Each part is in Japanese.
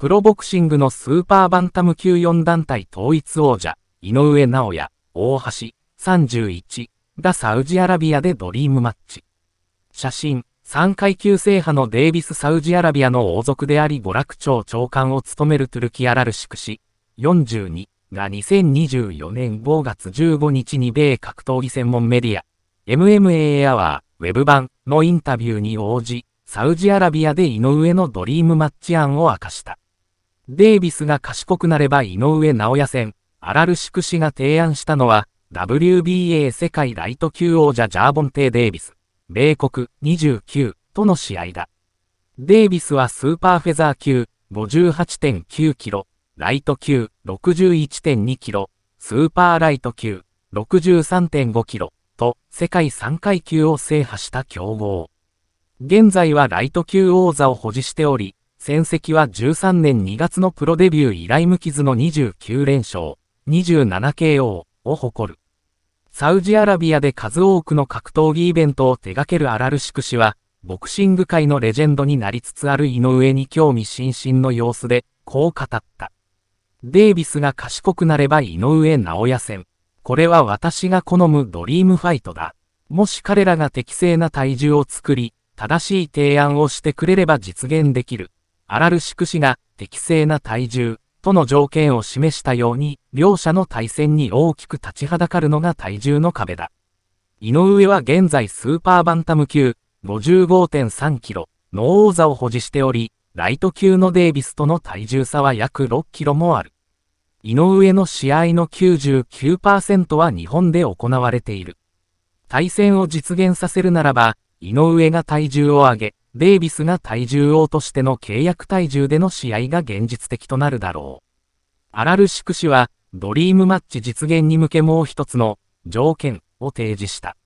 プロボクシングのスーパーバンタム級4団体統一王者、井上直也、大橋、31がサウジアラビアでドリームマッチ。写真、3階級制覇のデイビス・サウジアラビアの王族であり娯楽庁長官を務めるトゥルキア・ラルシク氏、42が2024年5月15日に米格闘技専門メディア、MMA アワー、ウェブ版のインタビューに応じ、サウジアラビアで井上のドリームマッチ案を明かした。デイビスが賢くなれば井上直也戦、アラルシク氏が提案したのは、WBA 世界ライト級王者ジャーボンテイ・デイビス、米国29との試合だ。デイビスはスーパーフェザー級58.9キロ、ライト級61.2キロ、スーパーライト級63.5キロと世界3階級を制覇した強豪。現在はライト級王座を保持しており、戦績は13年2月のプロデビュー以来無傷の29連勝、27KO を誇る。サウジアラビアで数多くの格闘技イベントを手掛けるアラルシク氏は、ボクシング界のレジェンドになりつつある井上に興味津々の様子で、こう語った。デイビスが賢くなれば井上直也戦。これは私が好むドリームファイトだ。もし彼らが適正な体重を作り、正しい提案をしてくれれば実現できる。アラルシク氏が適正な体重との条件を示したように、両者の対戦に大きく立ちはだかるのが体重の壁だ。井上は現在スーパーバンタム級55.3キロの王座を保持しており、ライト級のデイビスとの体重差は約6キロもある。井上の試合の99%は日本で行われている。対戦を実現させるならば、井上が体重を上げ、デイビスが体重王としての契約体重での試合が現実的となるだろう。アラルシク氏は、ドリームマッチ実現に向けもう一つの条件を提示した。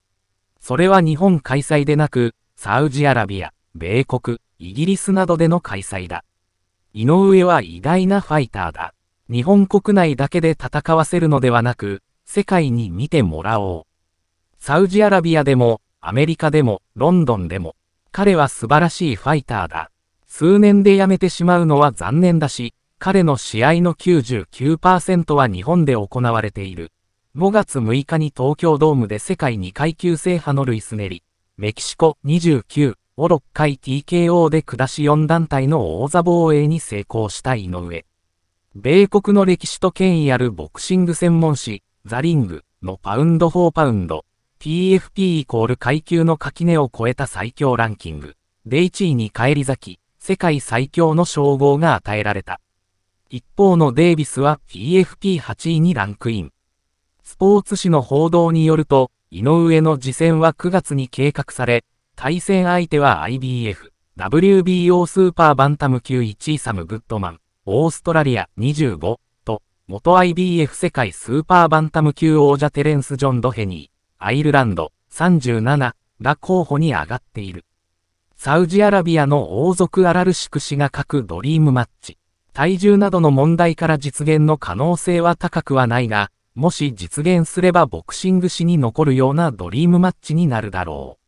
それは日本開催でなく、サウジアラビア、米国、イギリスなどでの開催だ。井上は偉大なファイターだ。日本国内だけで戦わせるのではなく、世界に見てもらおう。サウジアラビアでも、アメリカでも、ロンドンでも、彼は素晴らしいファイターだ。数年で辞めてしまうのは残念だし、彼の試合の99%は日本で行われている。5月6日に東京ドームで世界2階級制覇のルイスネリ、メキシコ29を6回 TKO で下し4団体の王座防衛に成功した井上。米国の歴史と権威あるボクシング専門誌、ザリングのパウンド4パウンド PFP イコール階級の垣根を超えた最強ランキング。で1位に返り咲き、世界最強の称号が与えられた。一方のデイビスは PFP8 位にランクイン。スポーツ紙の報道によると、井上の次戦は9月に計画され、対戦相手は IBF、WBO スーパーバンタム級1位サム・グッドマン、オーストラリア25と、元 IBF 世界スーパーバンタム級王者テレンス・ジョン・ドヘニー。アイルランド37が候補に上がっている。サウジアラビアの王族アラルシク氏が各ドリームマッチ。体重などの問題から実現の可能性は高くはないが、もし実現すればボクシング史に残るようなドリームマッチになるだろう。